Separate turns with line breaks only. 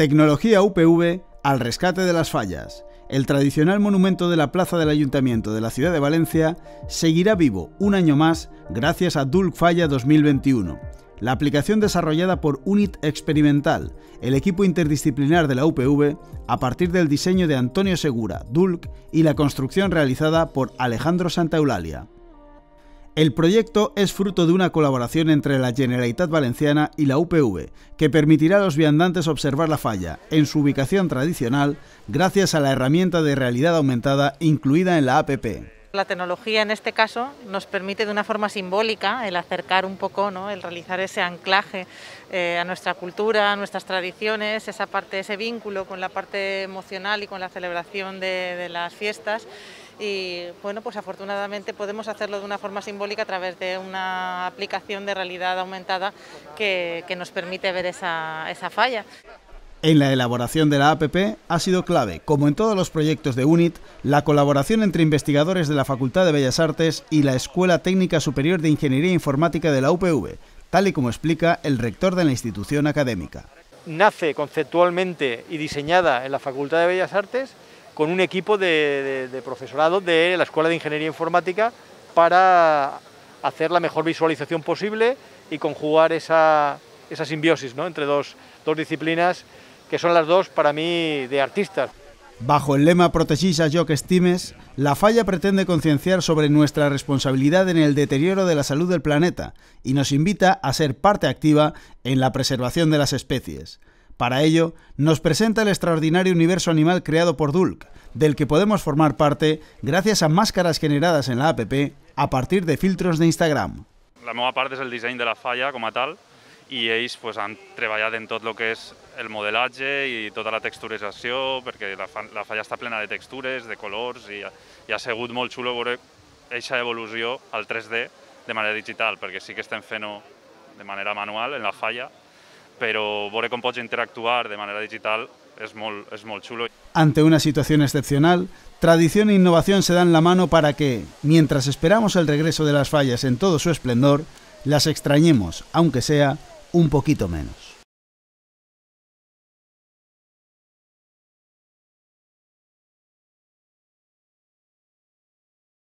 Tecnología UPV al rescate de las fallas. El tradicional monumento de la Plaza del Ayuntamiento de la Ciudad de Valencia seguirá vivo un año más gracias a Dulc Falla 2021. La aplicación desarrollada por Unit Experimental, el equipo interdisciplinar de la UPV, a partir del diseño de Antonio Segura, Dulc, y la construcción realizada por Alejandro Santa Eulalia. El proyecto es fruto de una colaboración entre la Generalitat Valenciana y la UPV, que permitirá a los viandantes observar la falla en su ubicación tradicional gracias a la herramienta de realidad aumentada incluida en la APP.
La tecnología en este caso nos permite de una forma simbólica el acercar un poco, ¿no? el realizar ese anclaje eh, a nuestra cultura, a nuestras tradiciones, esa parte, ese vínculo con la parte emocional y con la celebración de las fiestas y bueno, pues afortunadamente podemos hacerlo de una forma simbólica a través de una aplicación de realidad aumentada que, nos permite ver esa, esa falla.
En la elaboración de la APP ha sido clave, como en todos los proyectos de UNIT, la colaboración entre investigadores de la Facultad de Bellas Artes y la Escuela Técnica Superior de Ingeniería Informática de la UPV, tal y como explica el rector de la institución académica.
Nace conceptualmente y diseñada en la Facultad de Bellas Artes con un equipo de, profesorado de la Escuela de Ingeniería Informática para hacer la mejor visualización posible y conjugar esa, esa simbiosis ¿no? entre dos, dos disciplinas que son las dos para mí de
artistas. Bajo el lema Protegís a yo que estimes, la falla pretende concienciar sobre nuestra responsabilidad en el deterioro de la salud del planeta y nos invita a ser parte activa en la preservación de las especies. Para ello, nos presenta el extraordinario universo animal creado por Dulc, del que podemos formar parte gracias a máscaras generadas en la app a partir de filtros de Instagram.
La nueva parte es el diseño de la falla como tal y ells pues, han trabajado en todo lo que es el modelaje y toda la texturización, porque la, falla está plena de texturas, de colores y ha sido chulo xulo veure evolució al 3D de manera digital, porque sí que está en ho de manera manual en la falla, pero por interactuar de manera digital es muy chulo.
Ante una situación excepcional, tradición e innovación se dan la mano para que, mientras esperamos el regreso de las fallas en todo su esplendor, las extrañemos, aunque sea un poquito menos.